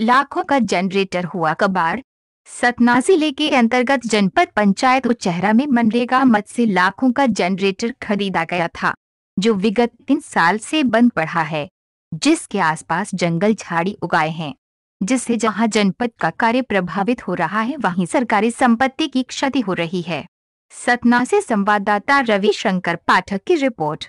लाखों का जनरेटर हुआ कबाड़ सतना जिले के अंतर्गत जनपद पंचायत उचहरा में मनरेगा मत से लाखों का जनरेटर खरीदा गया था जो विगत तीन साल से बंद पड़ा है जिसके आसपास जंगल झाड़ी उगाए हैं जिससे जहां जनपद का कार्य प्रभावित हो रहा है वहीं सरकारी संपत्ति की क्षति हो रही है सतना से संवाददाता रवि शंकर पाठक की रिपोर्ट